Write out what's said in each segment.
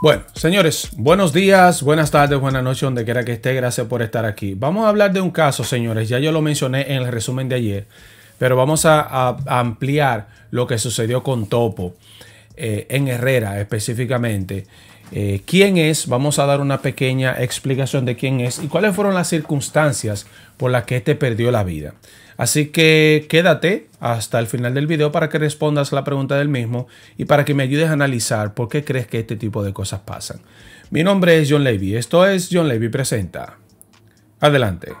Bueno, señores, buenos días, buenas tardes, buenas noches, donde quiera que esté, gracias por estar aquí. Vamos a hablar de un caso, señores, ya yo lo mencioné en el resumen de ayer, pero vamos a, ampliar lo que sucedió con Topo eh, en Herrera específicamente. Eh, ¿Quién es? Vamos a dar una pequeña explicación de quién es y cuáles fueron las circunstancias por las que te este perdió la vida. Así que quédate hasta el final del video para que respondas la pregunta del mismo y para que me ayudes a analizar por qué crees que este tipo de cosas pasan. Mi nombre es John Levy, esto es John Levy Presenta. Adelante.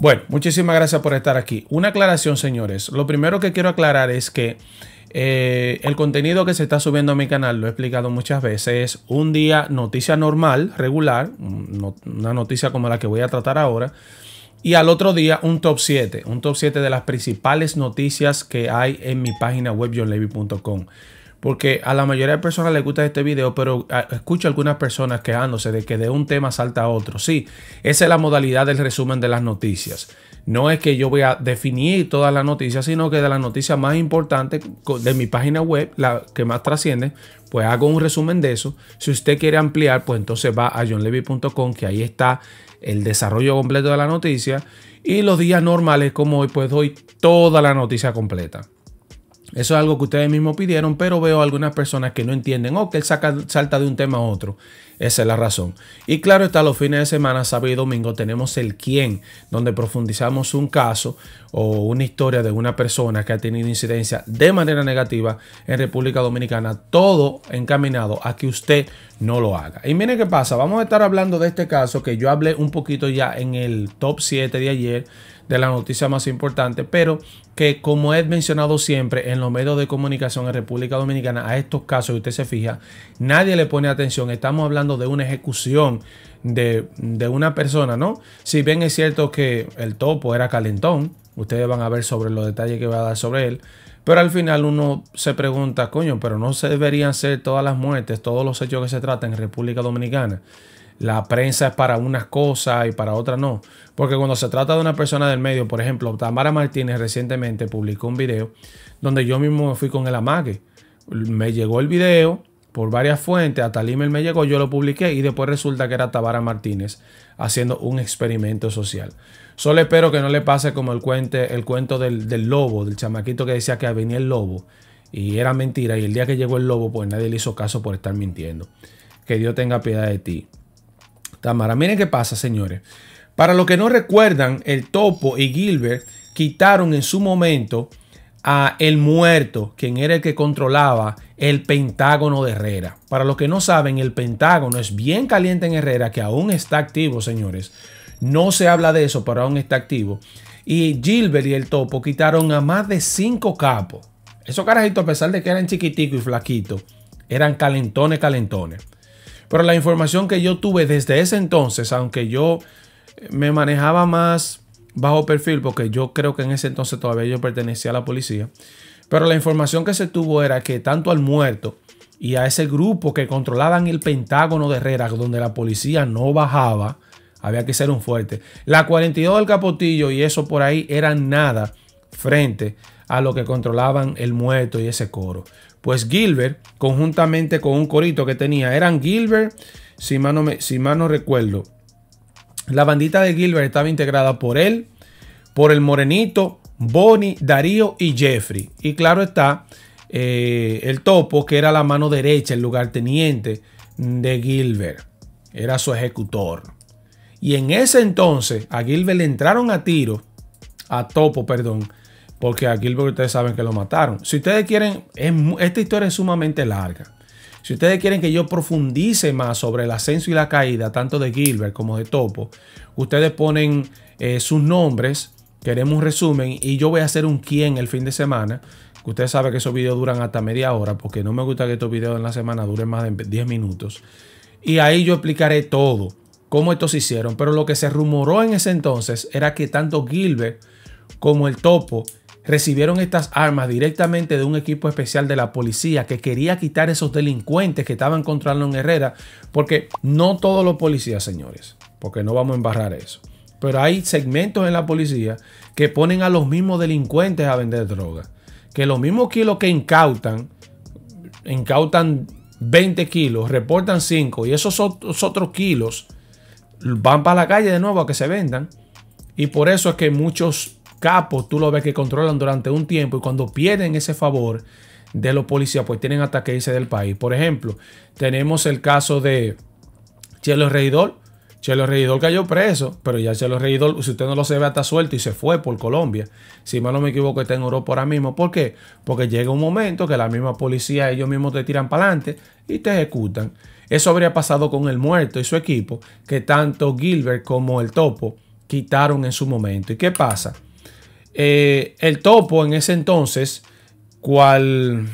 Bueno, muchísimas gracias por estar aquí. Una aclaración, señores. Lo primero que quiero aclarar es que eh, el contenido que se está subiendo a mi canal, lo he explicado muchas veces, un día noticia normal, regular, una noticia como la que voy a tratar ahora. Y al otro día un top 7, un top 7 de las principales noticias que hay en mi página web johnlevy.com. Porque a la mayoría de personas les gusta este video, pero ah, escucho algunas personas quejándose de que de un tema salta a otro. Sí, esa es la modalidad del resumen de las noticias. No es que yo voy a definir todas las noticias, sino que de las noticias más importantes de mi página web, la que más trasciende, pues hago un resumen de eso. Si usted quiere ampliar, pues entonces va a johnlevy.com, que ahí está el desarrollo completo de la noticia. Y los días normales como hoy, pues doy toda la noticia completa. Eso es algo que ustedes mismos pidieron, pero veo algunas personas que no entienden o oh, que él salta de un tema a otro. Esa es la razón. Y claro está, los fines de semana, sábado y domingo, tenemos el quién, donde profundizamos un caso o una historia de una persona que ha tenido incidencia de manera negativa en República Dominicana. Todo encaminado a que usted no lo haga. Y miren qué pasa, vamos a estar hablando de este caso que yo hablé un poquito ya en el top 7 de ayer de la noticia más importante, pero que como he mencionado siempre en los medios de comunicación en República Dominicana, a estos casos, y usted se fija, nadie le pone atención. Estamos hablando de una ejecución de, de una persona, ¿no? Si bien es cierto que el topo era calentón, ustedes van a ver sobre los detalles que va a dar sobre él, pero al final uno se pregunta, coño, pero no se deberían ser todas las muertes, todos los hechos que se tratan en República Dominicana la prensa es para unas cosas y para otras no. Porque cuando se trata de una persona del medio, por ejemplo, Tamara Martínez recientemente publicó un video donde yo mismo me fui con el amague. Me llegó el video por varias fuentes, hasta el email me llegó, yo lo publiqué y después resulta que era Tamara Martínez haciendo un experimento social. Solo espero que no le pase como el, cuente, el cuento del, del lobo, del chamaquito que decía que venía el lobo y era mentira y el día que llegó el lobo pues nadie le hizo caso por estar mintiendo. Que Dios tenga piedad de ti. Tamara. Miren qué pasa, señores. Para los que no recuerdan, el Topo y Gilbert quitaron en su momento a el muerto, quien era el que controlaba el Pentágono de Herrera. Para los que no saben, el Pentágono es bien caliente en Herrera, que aún está activo, señores. No se habla de eso, pero aún está activo. Y Gilbert y el Topo quitaron a más de cinco capos. Esos carajitos, a pesar de que eran chiquiticos y flaquitos, eran calentones, calentones. Pero la información que yo tuve desde ese entonces, aunque yo me manejaba más bajo perfil, porque yo creo que en ese entonces todavía yo pertenecía a la policía, pero la información que se tuvo era que tanto al muerto y a ese grupo que controlaban el Pentágono de Herrera, donde la policía no bajaba, había que ser un fuerte. La 42 del Capotillo y eso por ahí eran nada frente a lo que controlaban el muerto y ese coro pues Gilbert, conjuntamente con un corito que tenía, eran Gilbert, si mal no, si recuerdo. La bandita de Gilbert estaba integrada por él, por el Morenito, Bonnie, Darío y Jeffrey. Y claro está, eh, el topo, que era la mano derecha, el lugar teniente de Gilbert. Era su ejecutor. Y en ese entonces a Gilbert le entraron a tiro, a topo, perdón, porque a Gilbert ustedes saben que lo mataron. Si ustedes quieren, esta historia es sumamente larga. Si ustedes quieren que yo profundice más sobre el ascenso y la caída, tanto de Gilbert como de Topo, ustedes ponen eh, sus nombres, queremos un resumen y yo voy a hacer un quién el fin de semana. Que Ustedes saben que esos videos duran hasta media hora porque no me gusta que estos videos en la semana duren más de 10 minutos. Y ahí yo explicaré todo, cómo estos hicieron. Pero lo que se rumoró en ese entonces era que tanto Gilbert como el Topo recibieron estas armas directamente de un equipo especial de la policía que quería quitar esos delincuentes que estaban controlando en Herrera, porque no todos los policías, señores, porque no vamos a embarrar eso. Pero hay segmentos en la policía que ponen a los mismos delincuentes a vender droga. Que los mismos kilos que incautan, incautan 20 kilos, reportan 5 y esos otros kilos van para la calle de nuevo a que se vendan. Y por eso es que muchos capos tú lo ves que controlan durante un tiempo y cuando pierden ese favor de los policías, pues tienen hasta que e irse del país. Por ejemplo, tenemos el caso de Chelo Reidor. Chelo Reidor cayó preso, pero ya Chelo Reidor, si usted no lo sabe, está suelto y se fue por Colombia. Si mal no me equivoco, está en Europa ahora mismo. ¿Por qué? Porque llega un momento que la misma policía, ellos mismos te tiran para adelante y te ejecutan. Eso habría pasado con el muerto y su equipo, que tanto Gilbert como el topo quitaron en su momento. ¿Y qué pasa? Eh, el topo en ese entonces, cual...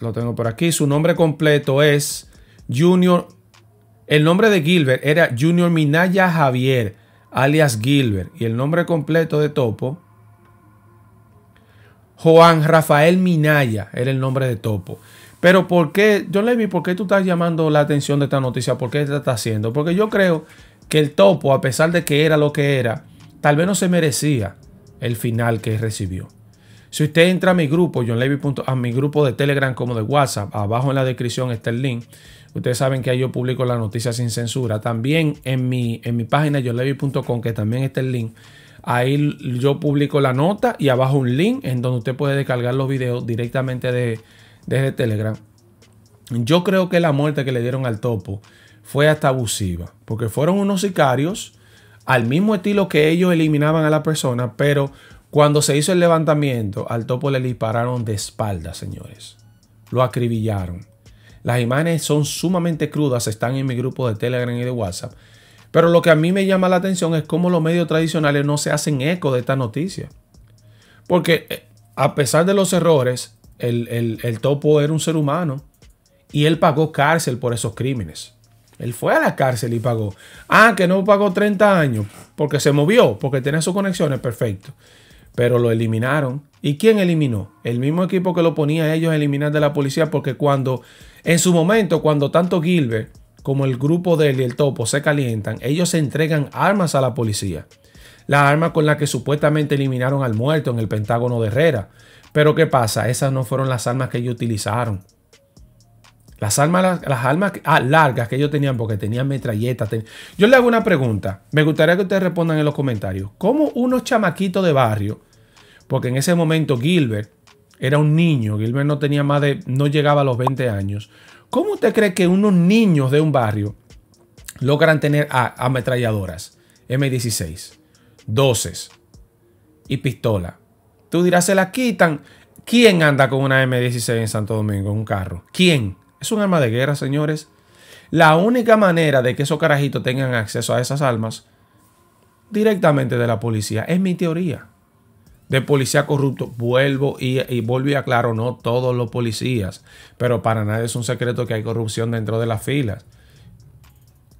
Lo tengo por aquí. Su nombre completo es Junior... El nombre de Gilbert era Junior Minaya Javier, alias Gilbert. Y el nombre completo de Topo... Juan Rafael Minaya era el nombre de Topo. Pero ¿por qué, John Levy, por qué tú estás llamando la atención de esta noticia? ¿Por qué te estás haciendo? Porque yo creo que el Topo, a pesar de que era lo que era, tal vez no se merecía el final que recibió. Si usted entra a mi grupo, johnlevy.com a mi grupo de Telegram como de WhatsApp, abajo en la descripción está el link. Ustedes saben que ahí yo publico la noticia sin censura. También en mi, en mi página johnlevy.com, que también está el link. Ahí yo publico la nota y abajo un link en donde usted puede descargar los videos directamente de, desde Telegram. Yo creo que la muerte que le dieron al topo fue hasta abusiva, porque fueron unos sicarios al mismo estilo que ellos eliminaban a la persona, pero cuando se hizo el levantamiento, al topo le dispararon de espalda, señores. Lo acribillaron. Las imágenes son sumamente crudas, están en mi grupo de Telegram y de WhatsApp. Pero lo que a mí me llama la atención es cómo los medios tradicionales no se hacen eco de esta noticia. Porque eh, a pesar de los errores, el, el topo era un ser humano y él pagó cárcel por esos crímenes. Él fue a la cárcel y pagó. Ah, que no pagó 30 años porque se movió, porque tenía sus conexiones, perfecto. Pero lo eliminaron. ¿Y quién eliminó? El mismo equipo que lo ponía a ellos a eliminar de la policía porque cuando, en su momento, cuando tanto Gilbert como el grupo de él y el topo se calientan, ellos se entregan armas a la policía. La arma con la que supuestamente eliminaron al muerto en el Pentágono de Herrera. Pero ¿qué pasa? Esas no fueron las armas que ellos utilizaron. Las armas, las armas ah, largas que ellos tenían, porque tenían metralletas. Yo le hago una pregunta. Me gustaría que ustedes respondan en los comentarios. ¿Cómo unos chamaquitos de barrio? Porque en ese momento Gilbert era un niño. Gilbert no tenía más de. no llegaba a los 20 años. ¿Cómo usted cree que unos niños de un barrio logran tener ametralladoras? M16, 12 y pistola. Tú dirás, se la quitan. ¿Quién anda con una M16 en Santo Domingo? en Un carro. ¿Quién? Es un arma de guerra, señores. La única manera de que esos carajitos tengan acceso a esas armas directamente de la policía. Es mi teoría. De policía corrupto. Vuelvo y, vuelvo y aclaro, no todos los policías. Pero para nadie es un secreto que hay corrupción dentro de las filas.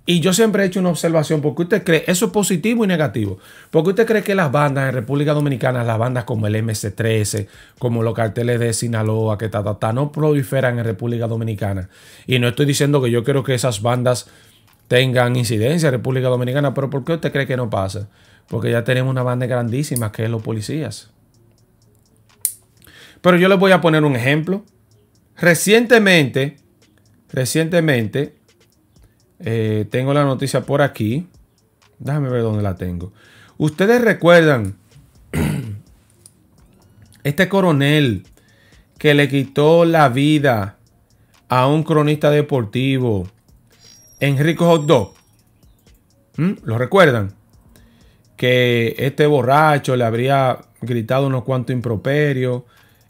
Y yo siempre he hecho una observación, porque usted cree, eso es positivo y negativo, porque usted cree que las bandas en República Dominicana, las bandas como el MC13, como los carteles de Sinaloa, que ta, no proliferan en República Dominicana. Y no estoy diciendo que yo quiero que esas bandas tengan incidencia en República Dominicana, pero ¿por qué usted cree que no pasa? Porque ya tenemos una banda grandísima que es los policías. Pero yo les voy a poner un ejemplo. Recientemente, recientemente, eh, tengo la noticia por aquí. Déjame ver dónde la tengo. Ustedes recuerdan este coronel que le quitó la vida a un cronista deportivo, Enrico Hot ¿Mm? ¿Lo recuerdan? Que este borracho le habría gritado unos cuantos improperios.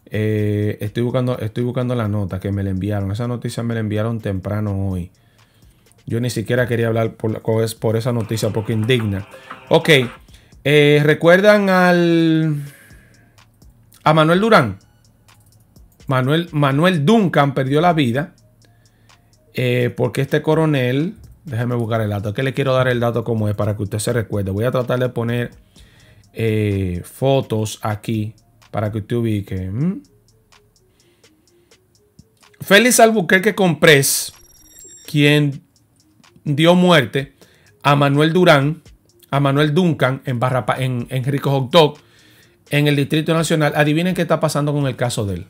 Eh, estoy, buscando, estoy buscando la nota que me la enviaron. Esa noticia me la enviaron temprano hoy. Yo ni siquiera quería hablar por, esa noticia porque indigna. Ok, eh, recuerdan al. a Manuel Durán. Manuel, Manuel Duncan perdió la vida eh, porque este coronel. déjenme buscar el dato. Es que le quiero dar el dato como es para que usted se recuerde. Voy a tratar de poner eh, fotos aquí para que usted ubique. al Félix Albuquerque Comprés, quien dio muerte a Manuel Durán, a Manuel Duncan en, en, en Rico en el Distrito Nacional. Adivinen qué está pasando con el caso de él.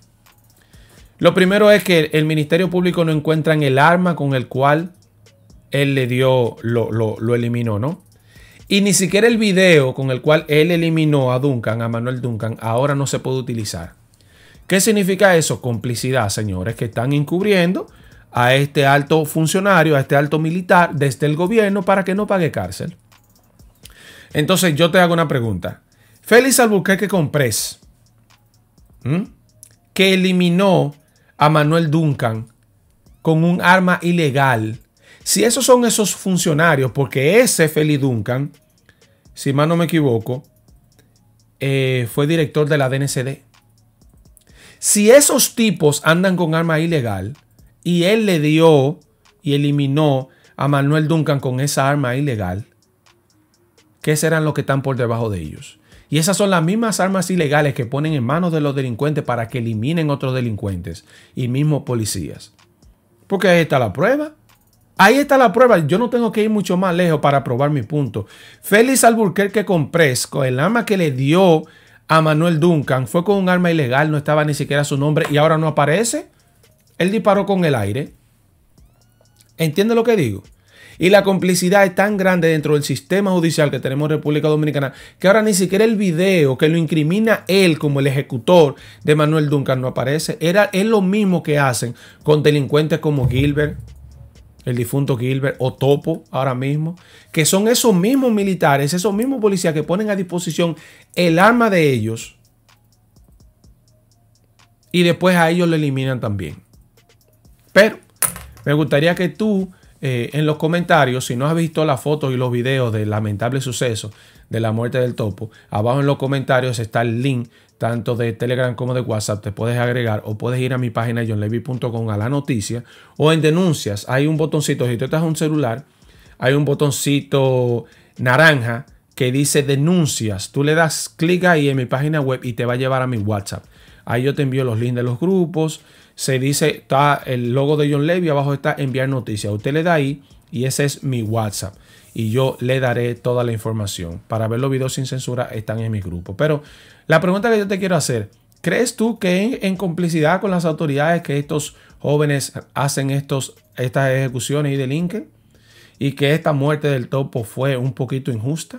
Lo primero es que el Ministerio Público no encuentra el arma con el cual él le dio, lo, lo, lo, eliminó, ¿no? Y ni siquiera el video con el cual él eliminó a Duncan, a Manuel Duncan, ahora no se puede utilizar. ¿Qué significa eso? Complicidad, señores, que están encubriendo a este alto funcionario, a este alto militar desde el gobierno para que no pague cárcel. Entonces yo te hago una pregunta. Félix Albuquerque Comprés, que eliminó a Manuel Duncan con un arma ilegal. Si esos son esos funcionarios, porque ese Félix Duncan, si mal no me equivoco, eh, fue director de la DNCD. Si esos tipos andan con arma ilegal, y él le dio y eliminó a Manuel Duncan con esa arma ilegal, ¿qué serán los que están por debajo de ellos? Y esas son las mismas armas ilegales que ponen en manos de los delincuentes para que eliminen otros delincuentes y mismos policías. Porque ahí está la prueba. Ahí está la prueba. Yo no tengo que ir mucho más lejos para probar mi punto. Félix Alburquerque Presco, el arma que le dio a Manuel Duncan, fue con un arma ilegal, no estaba ni siquiera su nombre y ahora no aparece. Él disparó con el aire. ¿Entiende lo que digo? Y la complicidad es tan grande dentro del sistema judicial que tenemos en República Dominicana que ahora ni siquiera el video que lo incrimina él como el ejecutor de Manuel Duncan no aparece. Era, es lo mismo que hacen con delincuentes como Gilbert, el difunto Gilbert o Topo ahora mismo, que son esos mismos militares, esos mismos policías que ponen a disposición el arma de ellos y después a ellos lo eliminan también. Pero me gustaría que tú eh, en los comentarios, si no has visto las fotos y los videos del lamentable suceso de la muerte del topo, abajo en los comentarios está el link tanto de Telegram como de WhatsApp, te puedes agregar o puedes ir a mi página johnlevy.com a la noticia o en denuncias, hay un botoncito, si tú estás en un celular, hay un botoncito naranja que dice denuncias, tú le das clic ahí en mi página web y te va a llevar a mi WhatsApp. Ahí yo te envío los links de los grupos. Se dice, está el logo de John Levy, abajo está enviar noticias. Usted le da ahí y ese es mi WhatsApp. Y yo le daré toda la información. Para ver los videos sin censura están en mi grupo. Pero la pregunta que yo te quiero hacer, ¿crees tú que en, en complicidad con las autoridades que estos jóvenes hacen estos, estas ejecuciones y delinquen? ¿Y que esta muerte del topo fue un poquito injusta?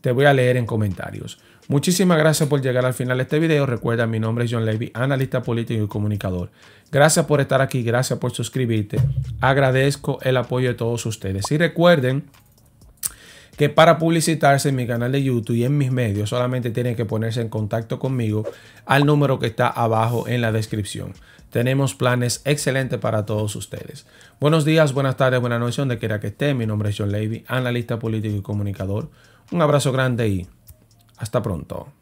te voy a leer en comentarios. Muchísimas gracias por llegar al final de este video. Recuerda, mi nombre es John Levy, analista político y comunicador. Gracias por estar aquí, gracias por suscribirte. Agradezco el apoyo de todos ustedes. Y recuerden que para publicitarse en mi canal de YouTube y en mis medios solamente tienen que ponerse en contacto conmigo al número que está abajo en la descripción. Tenemos planes excelentes para todos ustedes. Buenos días, buenas tardes, buenas noches, donde quiera que esté. Mi nombre es John Levy, analista político y comunicador. Un abrazo grande y hasta pronto.